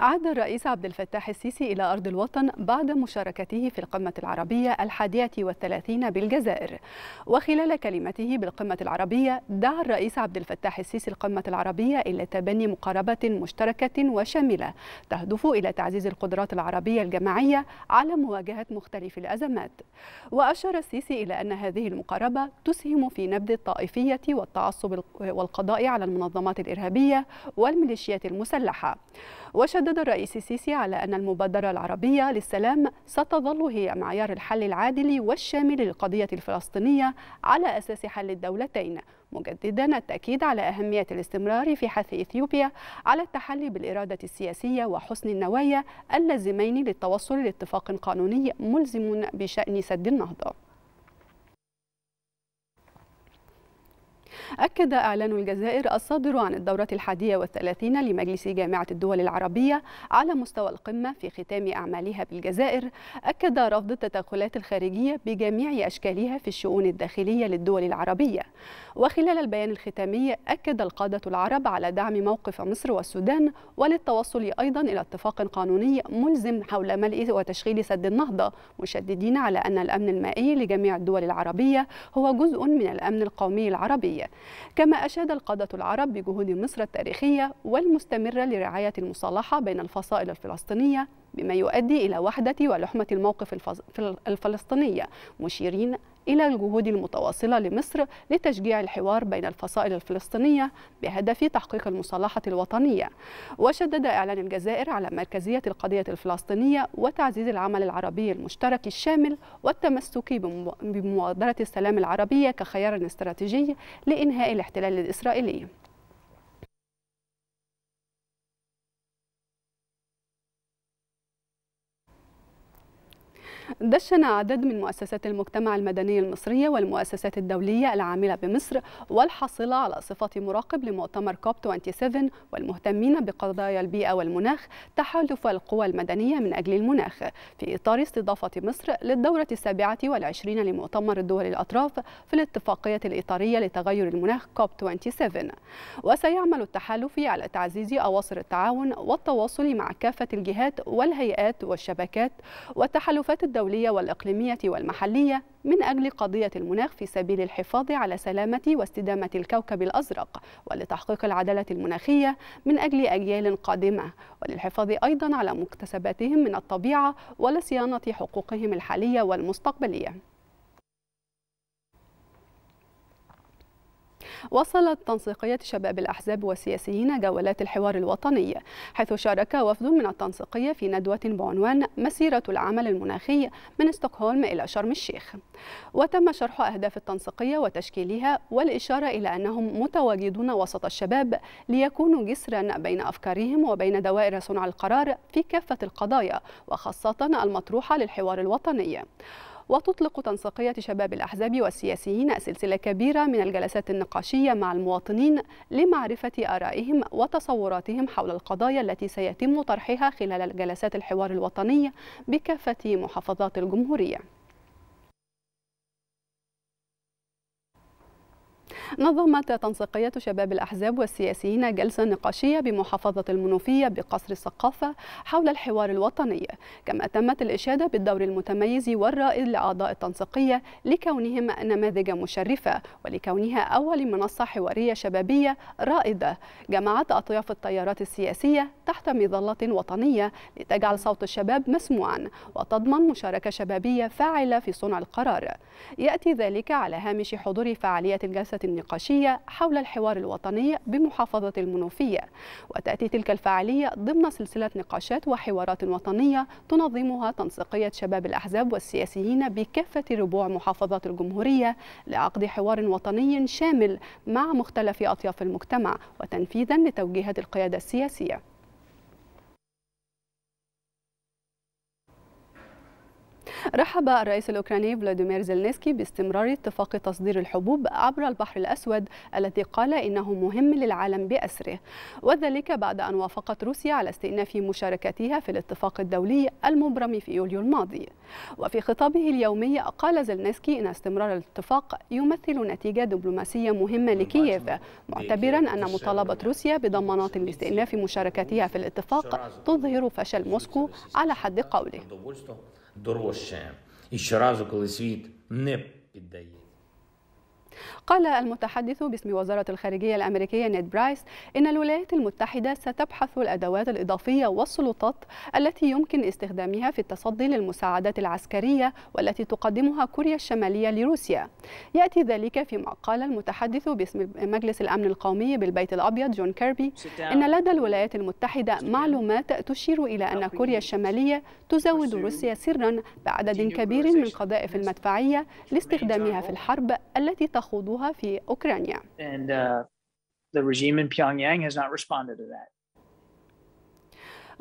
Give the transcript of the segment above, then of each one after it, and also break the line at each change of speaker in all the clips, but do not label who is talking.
عاد الرئيس عبد الفتاح السيسي إلى أرض الوطن بعد مشاركته في القمة العربية الحادية والثلاثين بالجزائر وخلال كلمته بالقمة العربية دعا الرئيس عبد الفتاح السيسي القمة العربية إلى تبني مقاربة مشتركة وشاملة تهدف إلى تعزيز القدرات العربية الجماعية على مواجهة مختلف الأزمات وأشار السيسي إلى أن هذه المقاربة تسهم في نبذ الطائفية والتعصب والقضاء على المنظمات الإرهابية والميليشيات المسلحة وشد شدد الرئيس السيسي على أن المبادرة العربية للسلام ستظل هي معيار الحل العادل والشامل للقضية الفلسطينية على أساس حل الدولتين مجددا التأكيد على أهمية الاستمرار في حث إثيوبيا على التحلي بالإرادة السياسية وحسن النوايا اللازمين للتوصل لاتفاق قانوني ملزم بشأن سد النهضة أكد إعلان الجزائر الصادر عن الدورة الحادية والثلاثين لمجلس جامعة الدول العربية على مستوى القمة في ختام أعمالها بالجزائر أكد رفض التدخلات الخارجية بجميع أشكالها في الشؤون الداخلية للدول العربية وخلال البيان الختامي أكد القادة العرب على دعم موقف مصر والسودان وللتوصل أيضا إلى اتفاق قانوني ملزم حول ملء وتشغيل سد النهضة مشددين على أن الأمن المائي لجميع الدول العربية هو جزء من الأمن القومي العربي كما أشاد القادة العرب بجهود مصر التاريخية والمستمرة لرعاية المصالحة بين الفصائل الفلسطينية بما يؤدي إلى وحدة ولحمة الموقف الفلسطينية مشيرين إلى الجهود المتواصلة لمصر لتشجيع الحوار بين الفصائل الفلسطينية بهدف تحقيق المصالحة الوطنية وشدد إعلان الجزائر على مركزية القضية الفلسطينية وتعزيز العمل العربي المشترك الشامل والتمسك بمبادرة السلام العربية كخيار استراتيجي لإنهاء الاحتلال الإسرائيلي دشن عدد من مؤسسات المجتمع المدني المصرية والمؤسسات الدولية العاملة بمصر والحاصلة على صفة مراقب لمؤتمر كوب 27 والمهتمين بقضايا البيئة والمناخ تحالف القوى المدنية من أجل المناخ في إطار استضافة مصر للدورة السابعة والعشرين لمؤتمر الدول الأطراف في الاتفاقية الإطارية لتغير المناخ كوب 27 وسيعمل التحالف على تعزيز أواصر التعاون والتواصل مع كافة الجهات والهيئات والشبكات والتحالفات الدولية الدولية والإقليمية والمحلية من أجل قضية المناخ في سبيل الحفاظ على سلامة واستدامة الكوكب الأزرق ولتحقيق العدالة المناخية من أجل أجيال قادمة وللحفاظ أيضا على مكتسباتهم من الطبيعة ولصيانة حقوقهم الحالية والمستقبلية وصلت تنسيقية شباب الأحزاب والسياسيين جولات الحوار الوطني حيث شارك وفد من التنسيقية في ندوة بعنوان مسيرة العمل المناخي من استقهولم إلى شرم الشيخ وتم شرح أهداف التنسيقية وتشكيلها والإشارة إلى أنهم متواجدون وسط الشباب ليكونوا جسرا بين أفكارهم وبين دوائر صنع القرار في كافة القضايا وخاصة المطروحة للحوار الوطني وتطلق تنسيقية شباب الأحزاب والسياسيين سلسلة كبيرة من الجلسات النقاشية مع المواطنين لمعرفة آرائهم وتصوراتهم حول القضايا التي سيتم طرحها خلال جلسات الحوار الوطني بكافة محافظات الجمهورية نظمت تنسيقية شباب الأحزاب والسياسيين جلسة نقاشية بمحافظة المنوفية بقصر الثقافة حول الحوار الوطني كما تمت الإشادة بالدور المتميز والرائد لأعضاء التنسيقية لكونهم نماذج مشرفة ولكونها أول منصة حوارية شبابية رائدة جمعت أطياف التيارات السياسية تحت مظلة وطنية لتجعل صوت الشباب مسموعا وتضمن مشاركة شبابية فاعلة في صنع القرار يأتي ذلك على هامش حضور فعالية الجلسة النقاشية حول الحوار الوطني بمحافظة المنوفية وتأتي تلك الفعالية ضمن سلسلة نقاشات وحوارات وطنية تنظمها تنسيقية شباب الأحزاب والسياسيين بكافة ربوع محافظات الجمهورية لعقد حوار وطني شامل مع مختلف أطياف المجتمع وتنفيذا لتوجيهات القيادة السياسية رحب الرئيس الأوكراني فلاديمير زيلنسكي باستمرار اتفاق تصدير الحبوب عبر البحر الأسود الذي قال إنه مهم للعالم بأسره وذلك بعد أن وافقت روسيا على استئناف مشاركتها في الاتفاق الدولي المبرم في يوليو الماضي وفي خطابه اليومي قال زيلنسكي إن استمرار الاتفاق يمثل نتيجة دبلوماسية مهمة لكييف معتبرا أن مطالبة روسيا بضمانات لاستئناف مشاركتها في الاتفاق تظهر فشل موسكو على حد قوله дорожчає. І щоразу, коли світ не піддає. قال المتحدث باسم وزارة الخارجية الأمريكية نيد برايس إن الولايات المتحدة ستبحث الأدوات الإضافية والسلطات التي يمكن استخدامها في التصدي للمساعدات العسكرية والتي تقدمها كوريا الشمالية لروسيا يأتي ذلك فيما قال المتحدث باسم مجلس الأمن القومي بالبيت الأبيض جون كيربي إن لدى الولايات المتحدة معلومات تشير إلى أن كوريا الشمالية تزود روسيا سرا بعدد كبير من قذائف المدفعية لاستخدامها في الحرب التي تخوض في أوكرانيا. And uh, the regime in Pyongyang has not responded to that.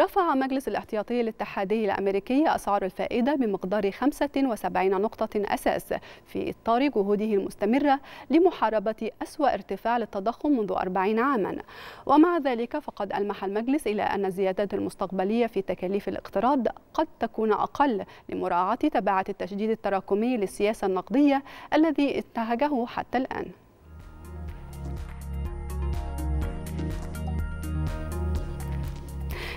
رفع مجلس الاحتياطي الاتحادي الأمريكي أسعار الفائدة بمقدار 75 نقطة أساس في إطار جهوده المستمرة لمحاربة أسوأ ارتفاع للتضخم منذ 40 عاما ومع ذلك فقد ألمح المجلس إلى أن الزيادات المستقبلية في تكاليف الاقتراض قد تكون أقل لمراعاة تبعات التشديد التراكمي للسياسة النقدية الذي انتهجه حتى الآن